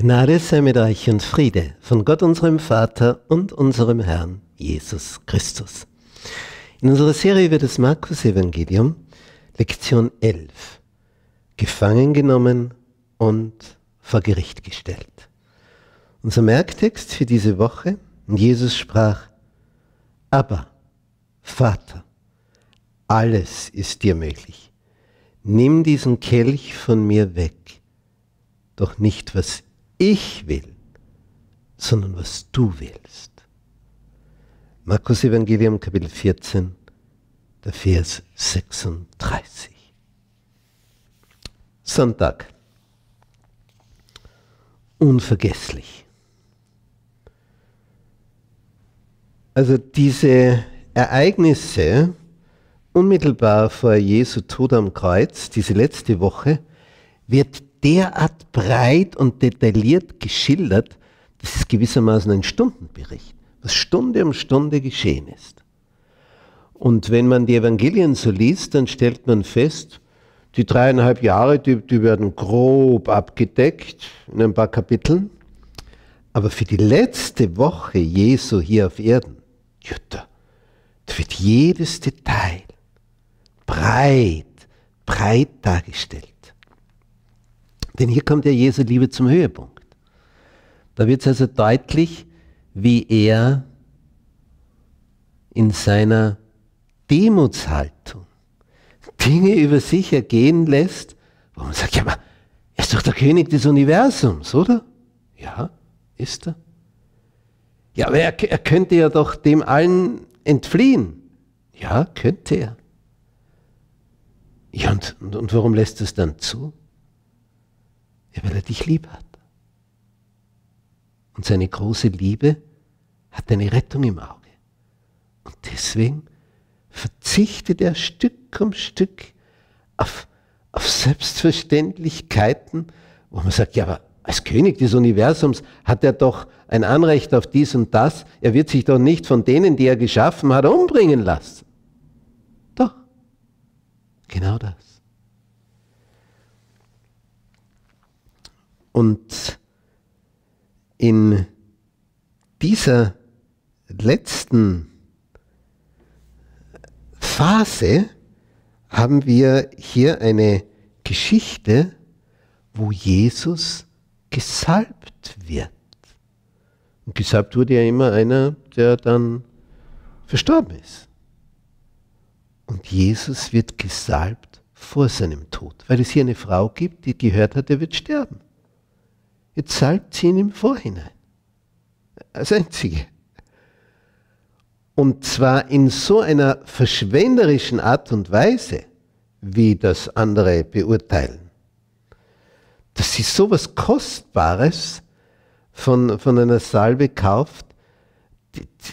Gnade sei mit euch und Friede von Gott unserem Vater und unserem Herrn Jesus Christus. In unserer Serie über das Markus-Evangelium, Lektion 11, gefangen genommen und vor Gericht gestellt. Unser Merktext für diese Woche, Jesus sprach, aber Vater, alles ist dir möglich. Nimm diesen Kelch von mir weg, doch nicht was ich will, sondern was du willst. Markus Evangelium Kapitel 14, der Vers 36. Sonntag. Unvergesslich. Also diese Ereignisse unmittelbar vor Jesu Tod am Kreuz, diese letzte Woche, wird derart breit und detailliert geschildert, das ist gewissermaßen ein Stundenbericht, was Stunde um Stunde geschehen ist. Und wenn man die Evangelien so liest, dann stellt man fest, die dreieinhalb Jahre, die, die werden grob abgedeckt in ein paar Kapiteln. Aber für die letzte Woche Jesu hier auf Erden, Jutta, da wird jedes Detail breit, breit dargestellt. Denn hier kommt ja Jesu Liebe zum Höhepunkt. Da wird es also deutlich, wie er in seiner Demutshaltung Dinge über sich ergehen lässt, wo man sagt, ja, aber er ist doch der König des Universums, oder? Ja, ist er. Ja, aber er, er könnte ja doch dem allen entfliehen. Ja, könnte er. Ja, und, und, warum lässt es dann zu? Ja, weil er dich lieb hat. Und seine große Liebe hat eine Rettung im Auge. Und deswegen verzichtet er Stück um Stück auf, auf Selbstverständlichkeiten, wo man sagt, ja, aber als König des Universums hat er doch ein Anrecht auf dies und das. Er wird sich doch nicht von denen, die er geschaffen hat, umbringen lassen. Doch, genau das. Und in dieser letzten Phase haben wir hier eine Geschichte, wo Jesus gesalbt wird. Und gesalbt wurde ja immer einer, der dann verstorben ist. Und Jesus wird gesalbt vor seinem Tod, weil es hier eine Frau gibt, die gehört hat, er wird sterben. Jetzt salbt sie ihn im Vorhinein. Als einzige. Und zwar in so einer verschwenderischen Art und Weise, wie das andere beurteilen. Dass sie so etwas Kostbares von, von einer Salbe kauft,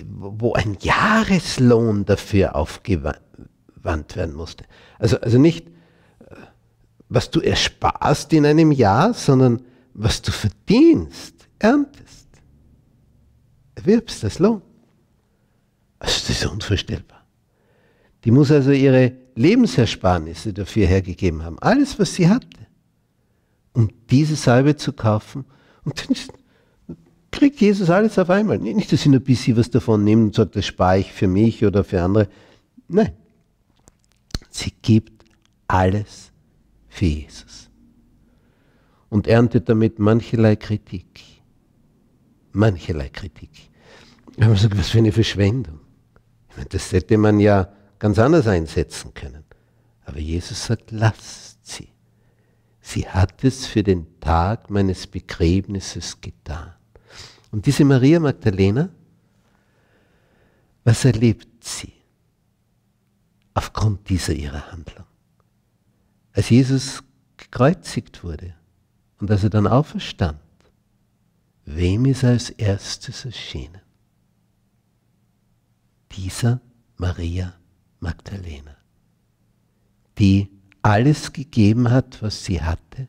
wo ein Jahreslohn dafür aufgewandt werden musste. Also, also nicht, äh, was du ersparst in einem Jahr, sondern was du verdienst, erntest. Erwirbst das Lohn. Also das ist unvorstellbar. Die muss also ihre Lebensersparnisse dafür hergegeben haben. Alles, was sie hatte. Um diese Salbe zu kaufen. Und dann kriegt Jesus alles auf einmal. Nicht, dass sie nur ein bisschen was davon nehmen und sagt, das spare ich für mich oder für andere. Nein. Sie gibt alles für Jesus und erntet damit mancherlei Kritik. Mancherlei Kritik. Ich habe gesagt, was für eine Verschwendung. Ich meine, das hätte man ja ganz anders einsetzen können. Aber Jesus sagt, lasst sie. Sie hat es für den Tag meines Begräbnisses getan. Und diese Maria Magdalena, was erlebt sie aufgrund dieser ihrer Handlung? Als Jesus gekreuzigt wurde, und als er dann auferstand, wem ist er als erstes erschienen? Dieser Maria Magdalena, die alles gegeben hat, was sie hatte,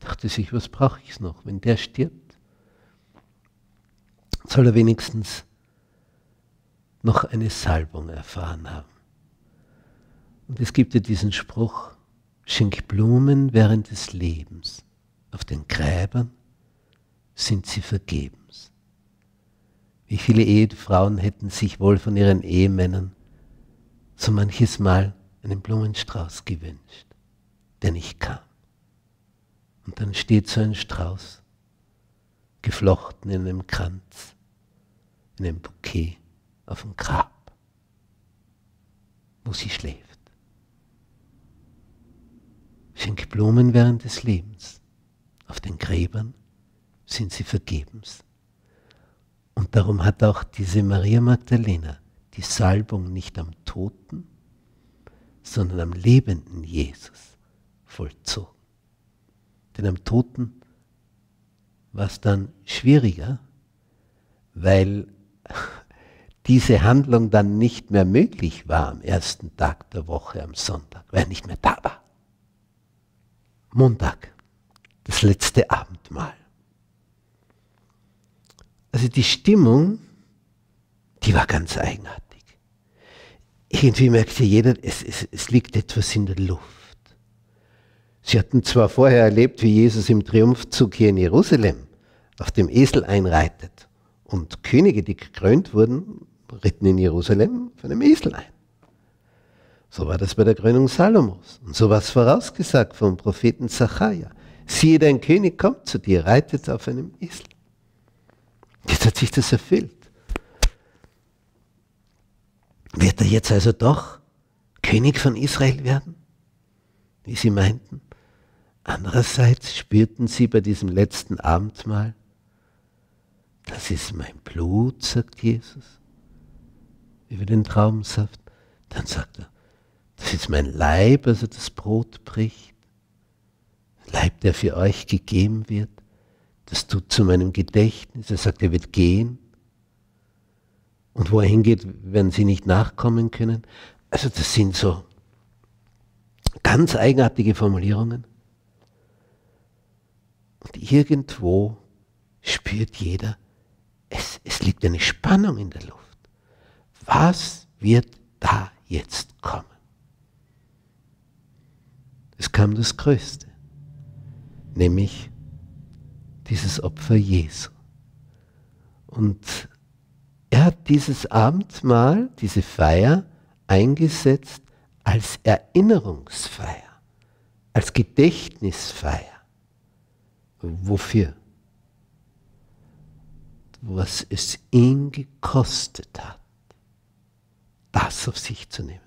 dachte sich, was brauche ich noch, wenn der stirbt? Soll er wenigstens noch eine Salbung erfahren haben. Und es gibt ja diesen Spruch, schenk Blumen während des Lebens auf den Gräbern sind sie vergebens. Wie viele Ehefrauen hätten sich wohl von ihren Ehemännern so manches Mal einen Blumenstrauß gewünscht, der nicht kam. Und dann steht so ein Strauß, geflochten in einem Kranz, in einem Bouquet auf dem Grab, wo sie schläft. Schenk Blumen während des Lebens auf den Gräbern sind sie vergebens. Und darum hat auch diese Maria Magdalena die Salbung nicht am Toten, sondern am lebenden Jesus vollzogen. Denn am Toten war es dann schwieriger, weil diese Handlung dann nicht mehr möglich war am ersten Tag der Woche, am Sonntag, weil er nicht mehr da war. Montag das letzte Abendmahl. Also die Stimmung, die war ganz eigenartig. Irgendwie merkte jeder, es, es, es liegt etwas in der Luft. Sie hatten zwar vorher erlebt, wie Jesus im Triumphzug hier in Jerusalem auf dem Esel einreitet und Könige, die gekrönt wurden, ritten in Jerusalem von einem Esel ein. So war das bei der Krönung Salomos. Und so war es vorausgesagt vom Propheten Zachariah siehe, dein König kommt zu dir, reitet auf einem Esel. Jetzt hat sich das erfüllt. Wird er jetzt also doch König von Israel werden? Wie sie meinten. Andererseits spürten sie bei diesem letzten Abendmahl, das ist mein Blut, sagt Jesus über den Traubensaft. Dann sagt er, das ist mein Leib, also das Brot bricht. Leib, der für euch gegeben wird, das tut zu meinem Gedächtnis. Er sagt, er wird gehen. Und wo er hingeht, werden sie nicht nachkommen können. Also das sind so ganz eigenartige Formulierungen. Und irgendwo spürt jeder, es, es liegt eine Spannung in der Luft. Was wird da jetzt kommen? Es kam das Größte nämlich dieses Opfer Jesu. Und er hat dieses Abendmahl, diese Feier eingesetzt als Erinnerungsfeier, als Gedächtnisfeier. Wofür? Was es ihn gekostet hat, das auf sich zu nehmen.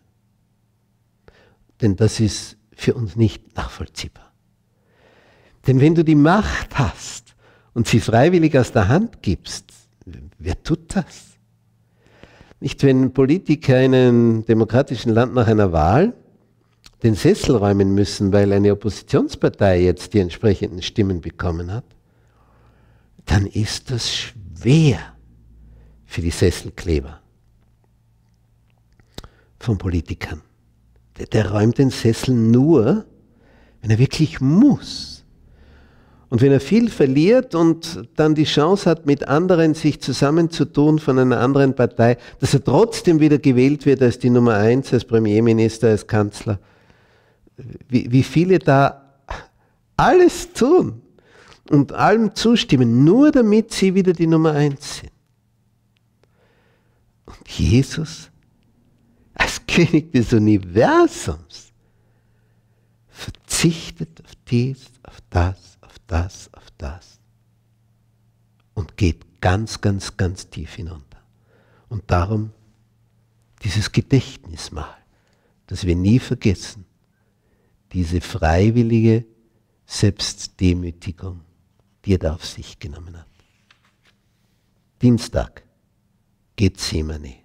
Denn das ist für uns nicht nachvollziehbar. Denn wenn du die Macht hast und sie freiwillig aus der Hand gibst, wer tut das? Nicht, wenn Politiker in einem demokratischen Land nach einer Wahl den Sessel räumen müssen, weil eine Oppositionspartei jetzt die entsprechenden Stimmen bekommen hat, dann ist das schwer für die Sesselkleber von Politikern. Der, der räumt den Sessel nur, wenn er wirklich muss. Und wenn er viel verliert und dann die Chance hat, mit anderen sich zusammenzutun von einer anderen Partei, dass er trotzdem wieder gewählt wird als die Nummer eins, als Premierminister, als Kanzler. Wie, wie viele da alles tun und allem zustimmen, nur damit sie wieder die Nummer eins sind. Und Jesus als König des Universums verzichtet auf dies, auf das das, auf das. Und geht ganz, ganz, ganz tief hinunter. Und darum dieses Gedächtnis mal, dass wir nie vergessen, diese freiwillige Selbstdemütigung, die er da auf sich genommen hat. Dienstag, Gethsemane.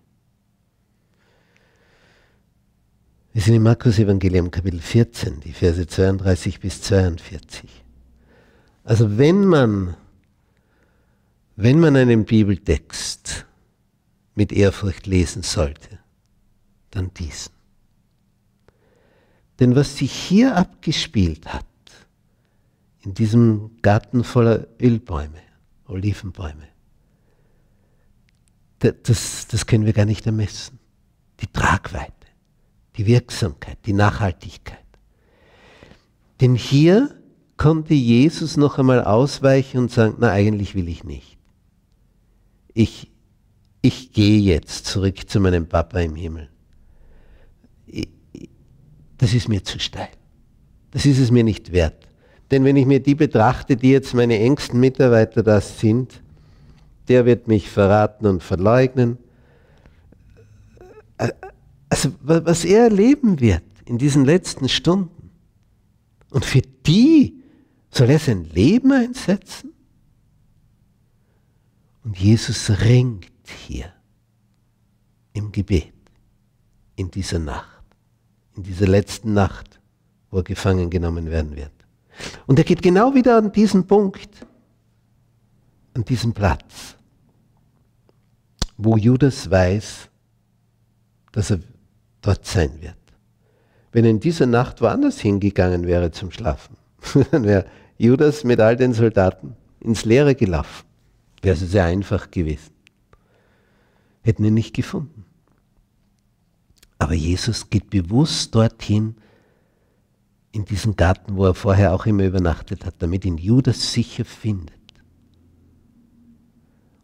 Wir sind im Markus Evangelium Kapitel 14, die Verse 32 bis 42. Also wenn man, wenn man einen Bibeltext mit Ehrfurcht lesen sollte, dann diesen. Denn was sich hier abgespielt hat, in diesem Garten voller Ölbäume, Olivenbäume, das, das können wir gar nicht ermessen. Die Tragweite, die Wirksamkeit, die Nachhaltigkeit. Denn hier konnte Jesus noch einmal ausweichen und sagen, na eigentlich will ich nicht. Ich, ich gehe jetzt zurück zu meinem Papa im Himmel. das ist mir zu steil. Das ist es mir nicht wert. Denn wenn ich mir die betrachte, die jetzt meine engsten Mitarbeiter das sind, der wird mich verraten und verleugnen. Also was er erleben wird in diesen letzten Stunden. Und für die soll er sein Leben einsetzen? Und Jesus ringt hier im Gebet, in dieser Nacht, in dieser letzten Nacht, wo er gefangen genommen werden wird. Und er geht genau wieder an diesen Punkt, an diesen Platz, wo Judas weiß, dass er dort sein wird. Wenn er in dieser Nacht woanders hingegangen wäre zum Schlafen, dann wäre Judas mit all den Soldaten ins Leere gelaufen. Wäre es sehr einfach gewesen. Hätten ihn nicht gefunden. Aber Jesus geht bewusst dorthin, in diesen Garten, wo er vorher auch immer übernachtet hat, damit ihn Judas sicher findet.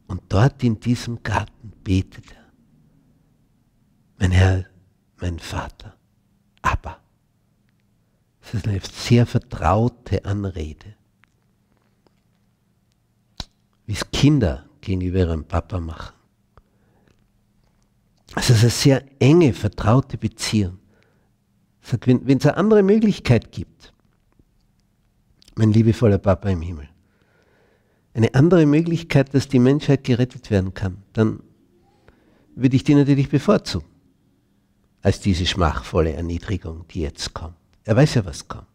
Und dort in diesem Garten betet er, mein Herr, mein Vater, aber. Das ist eine sehr vertraute Anrede. Wie es Kinder gegenüber ihrem Papa machen. Es ist eine sehr enge, vertraute Beziehung. Sagt, wenn es eine andere Möglichkeit gibt, mein liebevoller Papa im Himmel, eine andere Möglichkeit, dass die Menschheit gerettet werden kann, dann würde ich die natürlich bevorzugen, als diese schmachvolle Erniedrigung, die jetzt kommt. Er weiß ja, was kommt.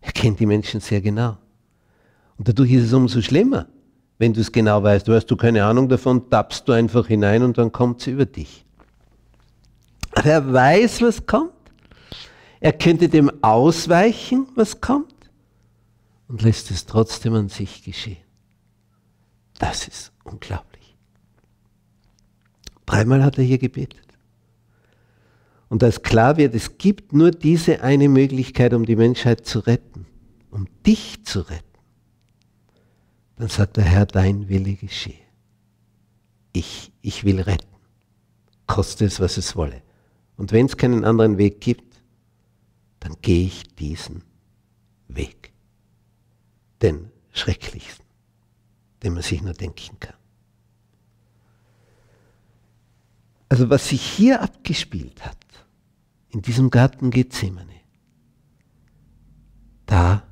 Er kennt die Menschen sehr genau. Und dadurch ist es umso schlimmer, wenn du es genau weißt. Du hast du keine Ahnung davon, tappst du einfach hinein und dann kommt sie über dich. Aber er weiß, was kommt. Er könnte dem ausweichen, was kommt, und lässt es trotzdem an sich geschehen. Das ist unglaublich. Dreimal hat er hier gebetet und als klar wird, es gibt nur diese eine Möglichkeit, um die Menschheit zu retten, um dich zu retten, dann sagt der Herr, dein Wille geschehe. Ich, ich will retten, koste es, was es wolle. Und wenn es keinen anderen Weg gibt, dann gehe ich diesen Weg, den schrecklichsten, den man sich nur denken kann. Also was sich hier abgespielt hat, in diesem Garten Gethsemane, da,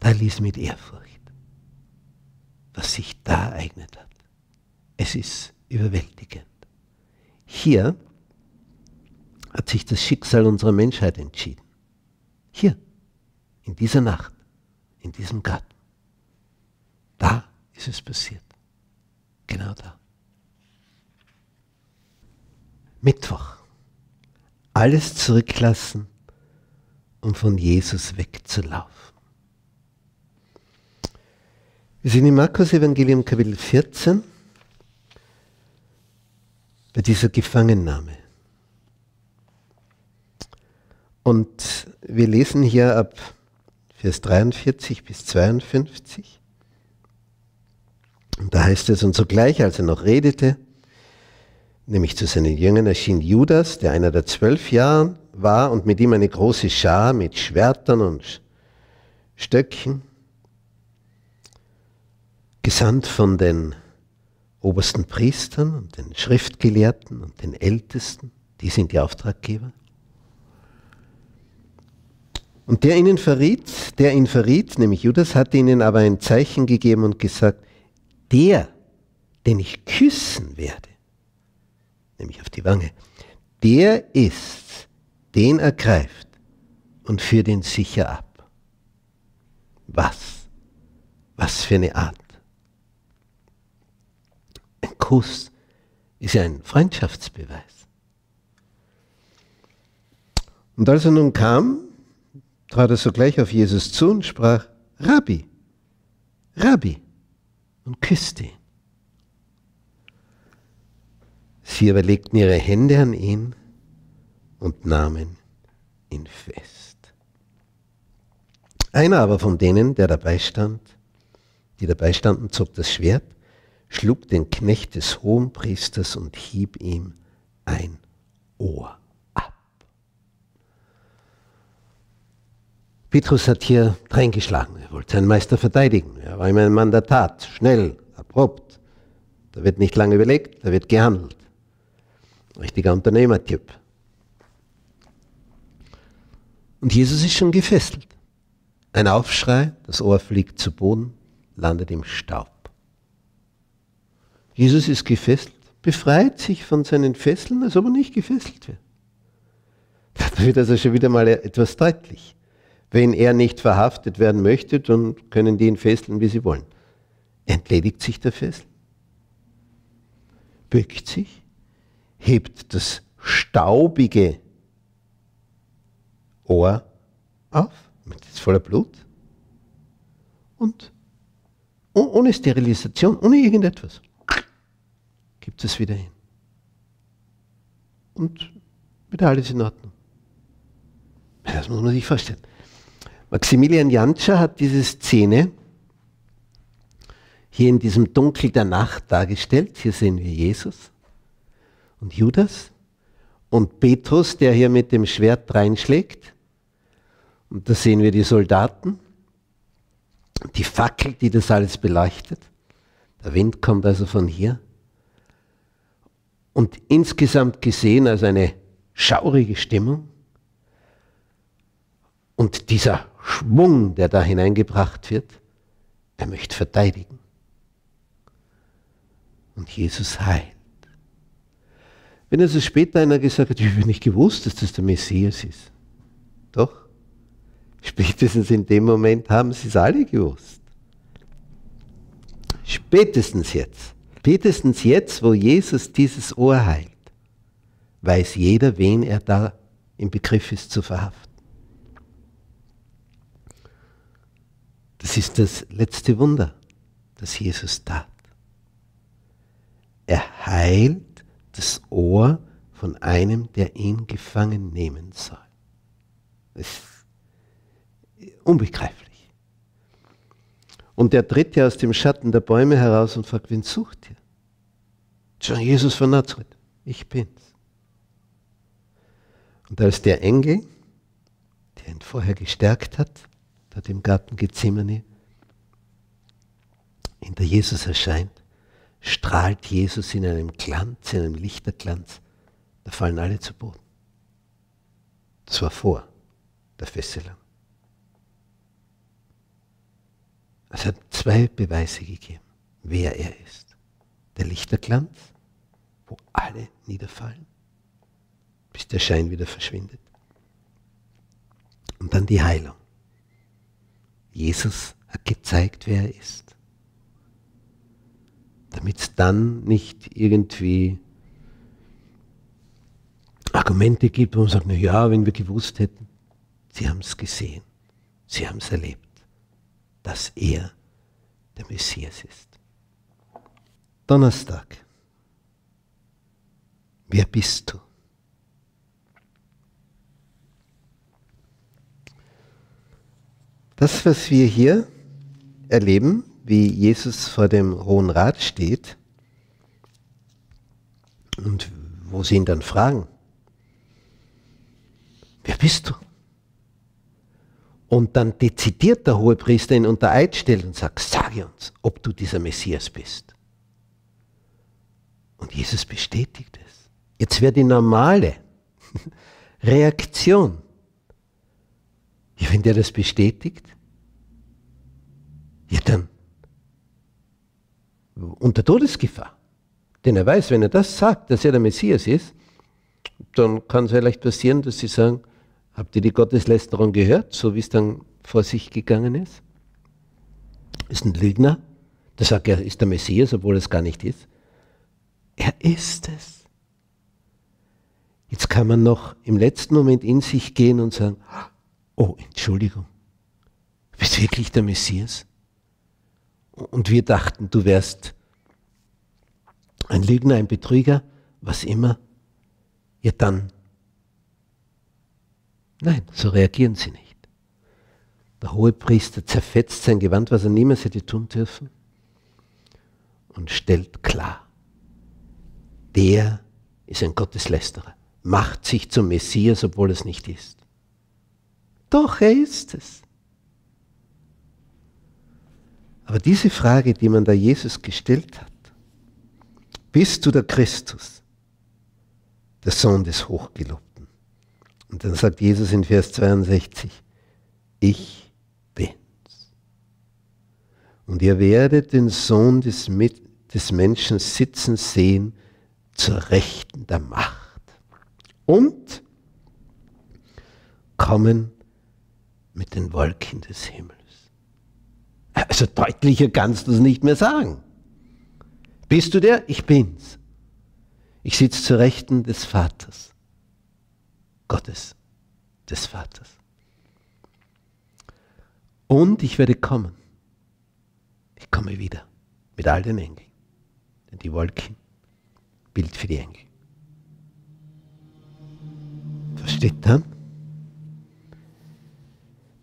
da ließ mit Ehrfurcht, was sich da ereignet hat. Es ist überwältigend. Hier hat sich das Schicksal unserer Menschheit entschieden. Hier, in dieser Nacht, in diesem Garten. Da ist es passiert. Genau da. Mittwoch. Alles zurücklassen, um von Jesus wegzulaufen. Wir sind im Markus Evangelium Kapitel 14 bei dieser Gefangennahme. Und wir lesen hier ab Vers 43 bis 52. Und da heißt es, und sogleich, als er noch redete, Nämlich zu seinen Jüngern erschien Judas, der einer der zwölf Jahre war, und mit ihm eine große Schar mit Schwertern und Stöcken, gesandt von den obersten Priestern und den Schriftgelehrten und den Ältesten, die sind die Auftraggeber. Und der ihnen verriet, der ihn verriet, nämlich Judas, hatte ihnen aber ein Zeichen gegeben und gesagt, der, den ich küssen werde, nämlich auf die Wange, der ist's, den er greift und führt ihn sicher ab. Was? Was für eine Art? Ein Kuss ist ja ein Freundschaftsbeweis. Und als er nun kam, trat er sogleich auf Jesus zu und sprach, Rabbi, Rabbi, und küsste ihn. Sie aber legten ihre Hände an ihn und nahmen ihn fest. Einer aber von denen, der dabei stand, die dabei standen, zog das Schwert, schlug den Knecht des Hohenpriesters und hieb ihm ein Ohr ab. Petrus hat hier dreingeschlagen. Er wollte seinen Meister verteidigen. Er war immer ein Mann der Tat, schnell, abrupt. Da wird nicht lange überlegt, da wird gehandelt. Richtiger Unternehmertyp. Und Jesus ist schon gefesselt. Ein Aufschrei, das Ohr fliegt zu Boden, landet im Staub. Jesus ist gefesselt, befreit sich von seinen Fesseln, als ob er nicht gefesselt wird. Da wird also schon wieder mal etwas deutlich. Wenn er nicht verhaftet werden möchte, dann können die ihn fesseln, wie sie wollen. Entledigt sich der Fessel, bückt sich hebt das staubige Ohr auf, mit voller Blut und ohne Sterilisation, ohne irgendetwas, gibt es wieder hin. Und wieder alles in Ordnung. Das muss man sich vorstellen. Maximilian Jantscher hat diese Szene hier in diesem Dunkel der Nacht dargestellt. Hier sehen wir Jesus und Judas und Petrus, der hier mit dem Schwert reinschlägt. Und da sehen wir die Soldaten, die Fackel, die das alles beleuchtet. Der Wind kommt also von hier. Und insgesamt gesehen als eine schaurige Stimmung. Und dieser Schwung, der da hineingebracht wird, er möchte verteidigen. Und Jesus heilt. Wenn also später einer gesagt hat, ich habe nicht gewusst, dass das der Messias ist. Doch, spätestens in dem Moment haben sie es alle gewusst. Spätestens jetzt, spätestens jetzt, wo Jesus dieses Ohr heilt, weiß jeder, wen er da im Begriff ist zu verhaften. Das ist das letzte Wunder, das Jesus tat. Er heilt das Ohr von einem, der ihn gefangen nehmen soll. Das ist unbegreiflich. Und der tritt ja aus dem Schatten der Bäume heraus und fragt, wen sucht ihr? Schon Jesus von Nazareth, ich bin's. Und als der Engel, der ihn vorher gestärkt hat, dort im Garten Gethsemane, hinter Jesus erscheint, strahlt Jesus in einem Glanz, in einem Lichterglanz, da fallen alle zu Boden. Das war vor der Fesselung. Es hat zwei Beweise gegeben, wer er ist. Der Lichterglanz, wo alle niederfallen, bis der Schein wieder verschwindet. Und dann die Heilung. Jesus hat gezeigt, wer er ist damit es dann nicht irgendwie Argumente gibt, wo man sagt, naja, wenn wir gewusst hätten, sie haben es gesehen, sie haben es erlebt, dass er der Messias ist. Donnerstag. Wer bist du? Das, was wir hier erleben, wie Jesus vor dem Hohen Rat steht und wo sie ihn dann fragen, wer bist du? Und dann dezidiert der hohe Priester ihn unter Eid stellt und sagt, sage uns, ob du dieser Messias bist. Und Jesus bestätigt es. Jetzt wäre die normale Reaktion. Ja, wenn der das bestätigt, ja dann unter Todesgefahr. Denn er weiß, wenn er das sagt, dass er der Messias ist, dann kann es vielleicht passieren, dass sie sagen, habt ihr die Gotteslästerung gehört, so wie es dann vor sich gegangen ist? Ist ein Lügner, der sagt, er ist der Messias, obwohl er es gar nicht ist. Er ist es. Jetzt kann man noch im letzten Moment in sich gehen und sagen, oh, Entschuldigung, du bist wirklich der Messias? Und wir dachten, du wärst ein Lügner, ein Betrüger, was immer. Ja dann. Nein, so reagieren sie nicht. Der hohe Priester zerfetzt sein Gewand, was er niemals hätte tun dürfen, und stellt klar, der ist ein Gotteslästerer, macht sich zum Messias, obwohl es nicht ist. Doch er ist es. Aber diese Frage, die man da Jesus gestellt hat, bist du der Christus, der Sohn des Hochgelobten? Und dann sagt Jesus in Vers 62, ich bin's. Und ihr werdet den Sohn des, des Menschen sitzen sehen zur Rechten der Macht. Und kommen mit den Wolken des Himmels. Also deutlicher kannst du es nicht mehr sagen. Bist du der? Ich bin's. Ich sitze zur Rechten des Vaters. Gottes, des Vaters. Und ich werde kommen. Ich komme wieder mit all den Engeln. Denn die Wolken, Bild für die Engel. Versteht dann? Ne?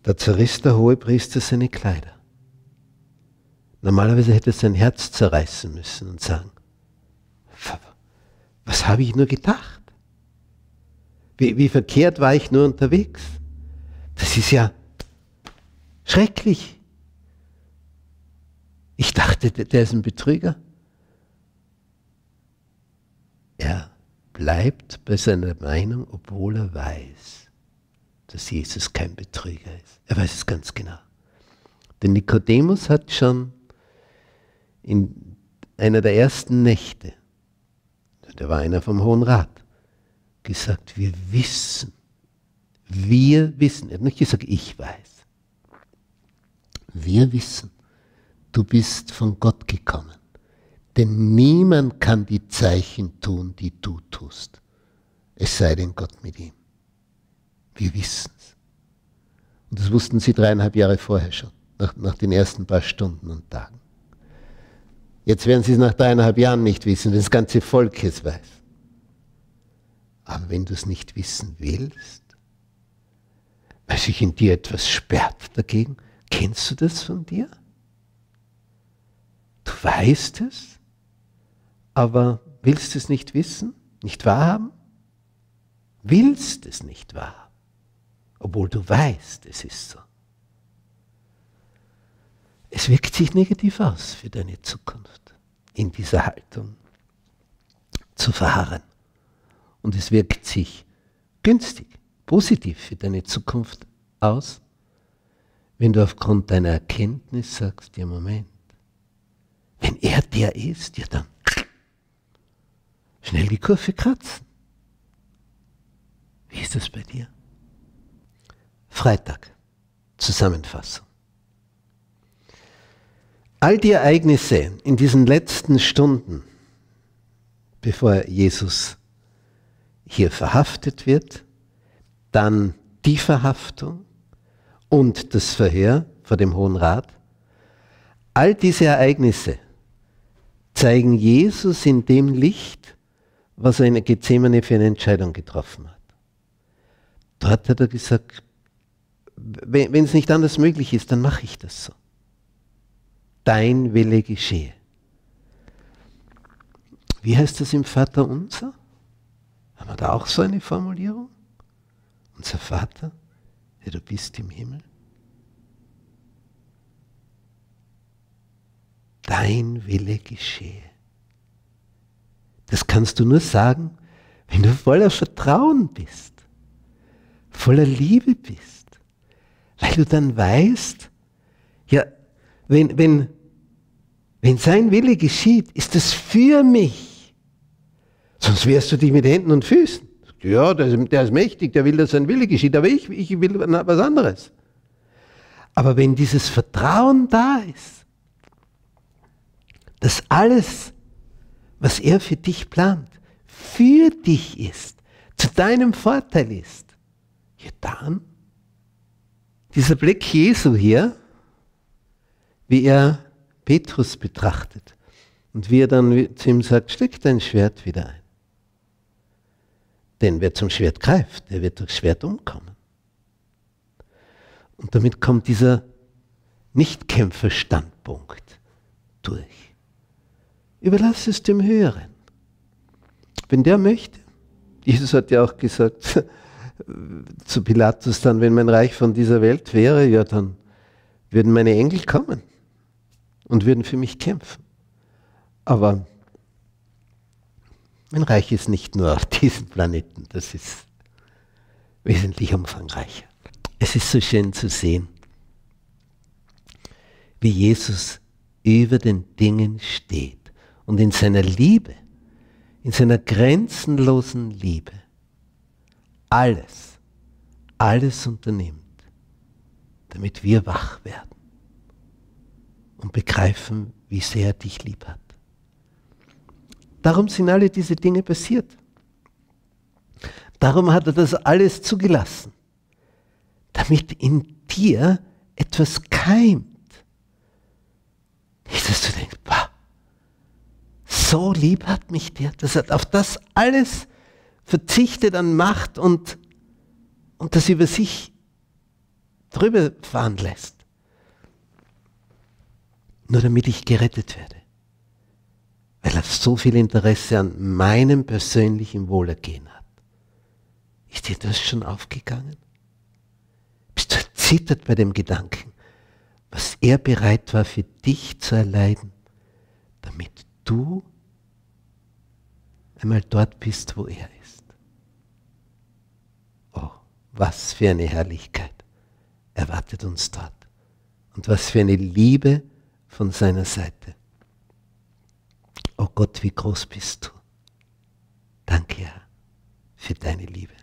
Da zerriss der hohe Priester seine Kleider Normalerweise hätte es sein Herz zerreißen müssen und sagen, was habe ich nur gedacht? Wie, wie verkehrt war ich nur unterwegs? Das ist ja schrecklich. Ich dachte, der ist ein Betrüger. Er bleibt bei seiner Meinung, obwohl er weiß, dass Jesus kein Betrüger ist. Er weiß es ganz genau. Denn Nikodemus hat schon in einer der ersten Nächte, da war einer vom Hohen Rat, gesagt, wir wissen, wir wissen, er hat nicht gesagt, ich weiß, wir wissen, du bist von Gott gekommen, denn niemand kann die Zeichen tun, die du tust, es sei denn Gott mit ihm. Wir wissen es. Und das wussten sie dreieinhalb Jahre vorher schon, nach, nach den ersten paar Stunden und Tagen. Jetzt werden sie es nach dreieinhalb Jahren nicht wissen, wenn das ganze Volk es weiß. Aber wenn du es nicht wissen willst, weil sich in dir etwas sperrt dagegen, kennst du das von dir? Du weißt es, aber willst es nicht wissen, nicht wahrhaben? Willst es nicht wahrhaben, obwohl du weißt, es ist so das wirkt sich negativ aus für deine Zukunft, in dieser Haltung zu verharren. Und es wirkt sich günstig, positiv für deine Zukunft aus, wenn du aufgrund deiner Erkenntnis sagst, ja Moment, wenn er der ist, ja dann schnell die Kurve kratzen. Wie ist das bei dir? Freitag, Zusammenfassung. All die Ereignisse in diesen letzten Stunden, bevor Jesus hier verhaftet wird, dann die Verhaftung und das Verhör vor dem Hohen Rat, all diese Ereignisse zeigen Jesus in dem Licht, was er in Gethsemane für eine Entscheidung getroffen hat. Dort hat er gesagt, wenn es nicht anders möglich ist, dann mache ich das so dein Wille geschehe. Wie heißt das im Vater unser? Haben wir da auch so eine Formulierung? Unser Vater, der du bist im Himmel. Dein Wille geschehe. Das kannst du nur sagen, wenn du voller Vertrauen bist, voller Liebe bist, weil du dann weißt, ja, wenn, wenn, wenn sein Wille geschieht, ist das für mich. Sonst wehrst du dich mit Händen und Füßen. Ja, der ist, der ist mächtig, der will, dass sein Wille geschieht, aber ich, ich will was anderes. Aber wenn dieses Vertrauen da ist, dass alles, was er für dich plant, für dich ist, zu deinem Vorteil ist, ja dann, dieser Blick Jesu hier, wie er Petrus betrachtet und wie er dann zu ihm sagt, steck dein Schwert wieder ein. Denn wer zum Schwert greift, der wird durchs Schwert umkommen. Und damit kommt dieser Nichtkämpferstandpunkt durch. Überlass es dem Höheren. Wenn der möchte, Jesus hat ja auch gesagt zu Pilatus dann, wenn mein Reich von dieser Welt wäre, ja dann würden meine Engel kommen und würden für mich kämpfen. Aber mein Reich ist nicht nur auf diesem Planeten, das ist wesentlich umfangreicher. Es ist so schön zu sehen, wie Jesus über den Dingen steht und in seiner Liebe, in seiner grenzenlosen Liebe, alles, alles unternimmt, damit wir wach werden und begreifen, wie sehr er dich lieb hat. Darum sind alle diese Dinge passiert. Darum hat er das alles zugelassen, damit in dir etwas keimt. Nicht, dass du denkst, bah, so lieb hat mich der, das hat auf das alles verzichtet an Macht und, und das über sich drüber fahren lässt nur damit ich gerettet werde. Weil er so viel Interesse an meinem persönlichen Wohlergehen hat. Ist dir das schon aufgegangen? Bist du erzittert bei dem Gedanken, was er bereit war für dich zu erleiden, damit du einmal dort bist, wo er ist. Oh, was für eine Herrlichkeit erwartet uns dort. Und was für eine Liebe erwartet von seiner Seite. Oh Gott, wie groß bist du. Danke, Herr, für deine Liebe.